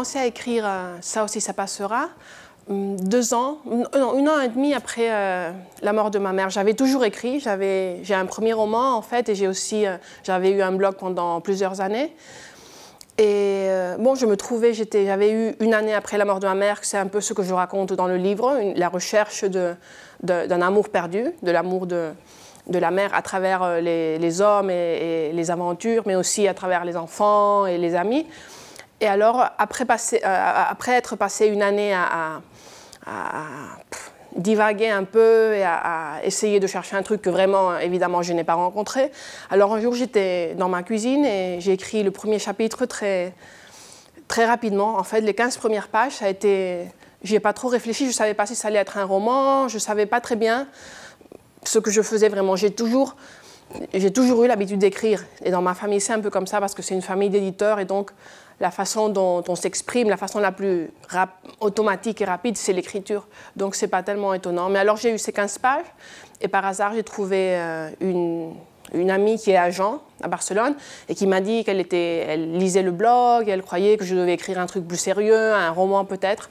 commencé à écrire euh, Ça aussi, ça passera hum, deux ans, euh, non, un an et demi après euh, la mort de ma mère. J'avais toujours écrit, j'avais, j'ai un premier roman en fait, et j'ai aussi, j'avais eu un blog pendant plusieurs années. Et bon, je me trouvais, j'étais, j'avais eu une année après la mort de ma mère, c'est un peu ce que je raconte dans le livre, la recherche de, d'un amour perdu, de l'amour de, de la mère à travers les, les hommes et, et, les aventures, mais aussi à travers les enfants et les amis. Et alors, euh, euh, après, être passé une année à, divaguer un peu et à, essayer de chercher un truc que vraiment, évidemment, je n'ai pas rencontré, alors un jour, j'étais dans ma cuisine et j'ai écrit le premier chapitre très, très rapidement. En fait, les 15 premières pages, ça a été... Je ai pas trop réfléchi, je ne savais pas si ça allait être un roman, je ne savais pas très bien ce que je faisais vraiment. J'ai toujours j'ai toujours eu l'habitude d'écrire. Et dans ma famille, c'est un peu comme ça parce que c'est une famille d'éditeurs. Et donc, la façon dont, on s'exprime, la façon la plus automatique et rapide, c'est l'écriture. Donc c'est pas tellement étonnant. Mais alors j'ai eu ces 15 pages et par hasard j'ai trouvé euh, une, amie qui est agent à Barcelone et qui m'a dit qu'elle était, elle lisait le blog, elle croyait que je devais écrire un truc plus sérieux, un roman peut-être.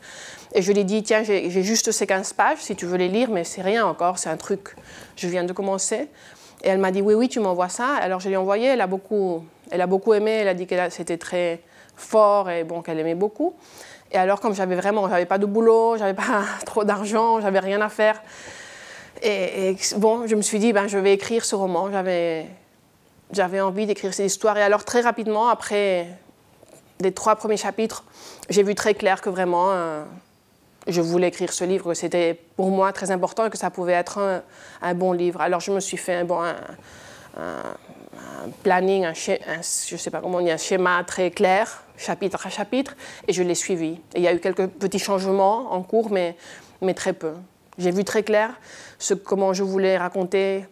Et je lui ai dit, tiens, j'ai juste ces 15 pages, si tu veux les lire, mais c'est rien encore, c'est un truc, je viens de commencer. Et elle m'a dit, oui, oui, tu m'envoies ça. Alors je l'ai envoyé, elle a beaucoup, elle a beaucoup aimé, elle a dit que c'était très, fort et bon, qu'elle aimait beaucoup. Et alors, comme j'avais vraiment, j'avais pas de boulot, j'avais pas trop d'argent, j'avais rien à faire. Et, bon, je me suis dit, ben, je vais écrire ce roman. J'avais, envie d'écrire cette histoire. Et alors, très rapidement, après les trois premiers chapitres, j'ai vu très clair que vraiment, euh, je voulais écrire ce livre, que c'était pour moi très important et que ça pouvait être un, bon livre. Alors, je me suis fait un bon un planning, un, sais pas comment on a un schéma très clair, chapitre à chapitre, et je l'ai suivi. il y a eu quelques petits changements en cours, mais, mais très peu. J'ai vu très clair comment je voulais raconter,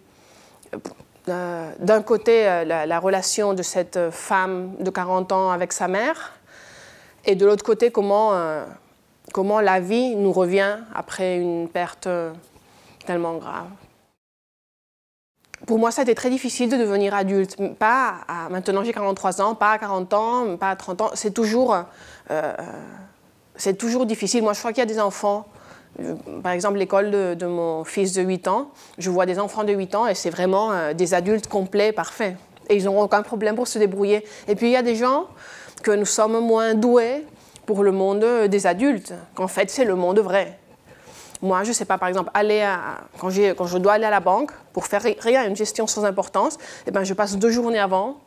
euh, d'un côté, euh, la, relation de cette femme de 40 ans avec sa mère, et de l'autre côté, comment, euh, comment la vie nous revient après une perte tellement grave pour moi, ça a été très difficile de devenir adulte. Pas maintenant, j'ai 43 ans, pas à 40 ans, pas à 30 ans. C'est toujours, euh, euh, c'est toujours difficile. Moi, je crois qu'il y a des enfants. Euh, par exemple, l'école de, mon fils de 8 ans, je vois des enfants de 8 ans et c'est vraiment des adultes complets, parfaits. Et ils n'auront aucun problème pour se débrouiller. Et puis, il y a des gens que nous sommes moins doués pour le monde des adultes, qu'en fait, c'est le monde vrai. Moi, je ne sais pas, par exemple, aller quand, je dois aller à la banque pour faire rien, une gestion sans importance, eh ben, je passe deux journées avant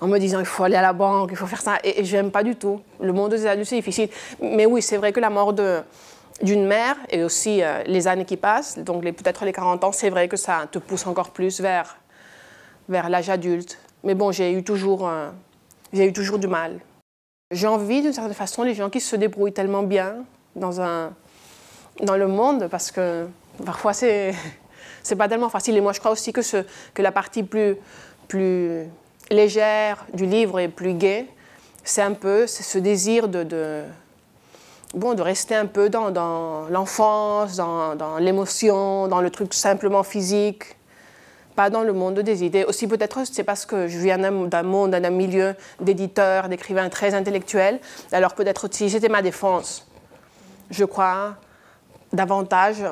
en me disant il faut aller à la banque, il faut faire ça. Et, j'aime pas du tout. Le monde des adultes, c'est difficile. Mais oui, c'est vrai que la mort d'une mère et aussi euh, les années qui passent, donc peut-être les 40 ans, c'est vrai que ça te pousse encore plus vers, vers l'âge adulte. Mais bon, j'ai eu, toujours, euh, j'ai eu toujours du mal. J'ai envie, d'une certaine façon, les gens qui se débrouillent tellement bien dans un, dans le monde parce que parfois c'est c'est pas tellement facile. Et moi, je crois aussi que, ce, que la partie plus, plus légère du livre et plus gaie, c'est un peu ce désir de, de, bon, de rester un peu dans, dans l'enfance, dans, dans l'émotion, dans le truc simplement physique, pas dans le monde des idées. Aussi, peut-être, c'est parce que je viens d'un monde, d'un milieu d'éditeurs, d'écrivains très intellectuels. Alors, peut-être aussi, c'était ma défense. Je crois davantage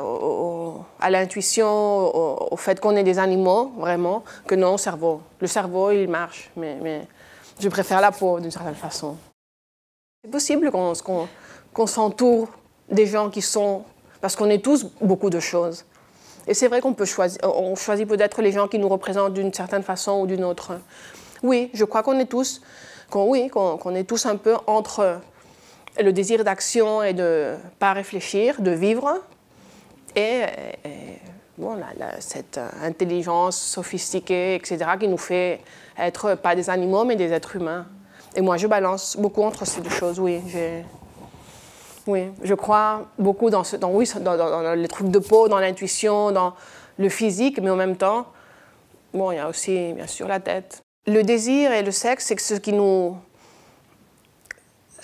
à l'intuition, au, fait qu'on est des animaux, vraiment, que non au cerveau. Le cerveau, il marche, mais, je préfère la peau d'une certaine façon. C'est possible qu'on s'entoure des gens qui sont... Parce qu'on est tous beaucoup de choses. Et c'est vrai qu'on peut choisir, on choisit peut-être les gens qui nous représentent d'une certaine façon ou d'une autre. Oui, je crois qu'on est tous, qu'on oui, qu'on est tous un peu entre le désir d'action et de pas réfléchir, de vivre. Et, cette euh, intelligence sophistiquée, etc., qui nous fait être euh, pas des animaux, mais des êtres humains. Et moi, je balance beaucoup entre ces deux choses, oui. Oui, je crois beaucoup dans, ce, dans, oui, dans, dans les trucs de peau, dans l'intuition, dans le physique, mais en même temps, bon, il y a aussi, bien sûr, la tête. Le désir et le sexe, c'est ce qui nous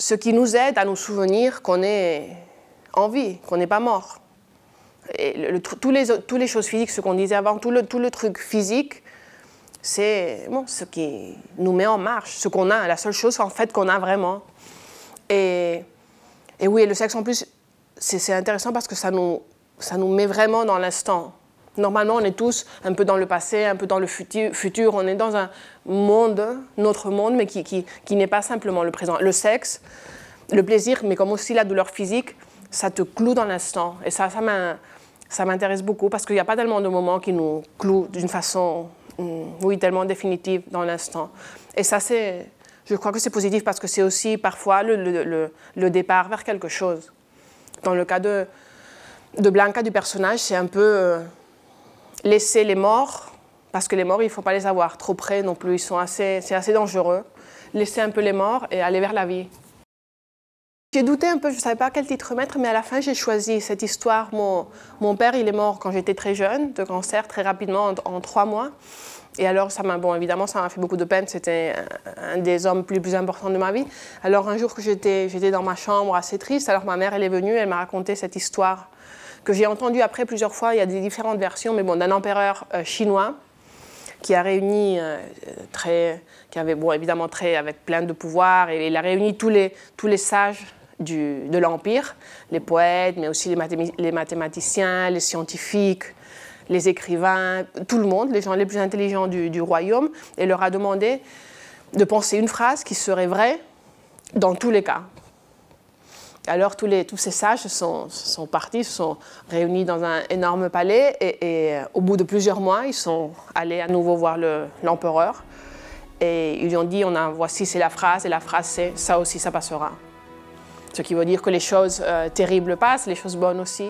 ce qui nous aide à nous souvenir qu'on est en vie, qu'on n'est pas mort. Et toutes les choses physiques, ce qu'on disait avant, tout le, truc physique, c'est bon, ce qui nous met en marche, ce qu'on a, la seule chose en fait qu'on a vraiment. Et, et oui, le sexe en plus, c'est intéressant parce que ça nous met vraiment dans l'instant. Normalement, on est tous un peu dans le passé, un peu dans le futur. On est dans un monde, notre monde, mais qui, qui, qui n'est pas simplement le présent. Le sexe, le plaisir, mais comme aussi la douleur physique, ça te cloue dans l'instant. Et ça, ça m'intéresse beaucoup parce qu'il n'y a pas tellement de moments qui nous clouent d'une façon, mm, oui, tellement définitive dans l'instant. Et ça, c'est, je crois que c'est positif parce que c'est aussi parfois le, le, le, le départ vers quelque chose. Dans le cas de, de Blanca, du personnage, c'est un peu euh, laisser les morts, parce que les morts, il ne faut pas les avoir trop près non plus, ils assez, c'est assez dangereux. Laisser un peu les morts et aller vers la vie. J'ai douté un peu, je ne savais pas quel titre mettre, mais à la fin, j'ai choisi cette histoire. Mon, père, il est mort quand j'étais très jeune, de cancer, très rapidement, en trois mois. Et alors, ça m'a, bon, évidemment, ça m'a fait beaucoup de peine. C'était un des hommes les plus importants de ma vie. Alors, un jour que j'étais, j'étais dans ma chambre assez triste, alors ma mère, elle est venue, elle m'a raconté cette histoire que j'ai entendue après plusieurs fois. Il y a des différentes versions, mais bon, d'un empereur euh, chinois qui a réuni euh, très, qui avait bon, évidemment très avec plein de pouvoir, et il a réuni tous les tous les sages du, de l'empire, les poètes, mais aussi les, mathématiciens, les scientifiques, les écrivains, tout le monde, les gens les plus intelligents du, royaume, et leur a demandé de penser une phrase qui serait vraie dans tous les cas. Alors tous, ces sages sont, partis, se sont réunis dans un énorme palais et, euh, au bout de plusieurs mois, ils sont allés à nouveau voir l'empereur et ils lui ont dit, voici c'est la phrase et la phrase c'est ça aussi ça passera. Ce qui veut dire que les choses euh, terribles passent, les choses bonnes aussi.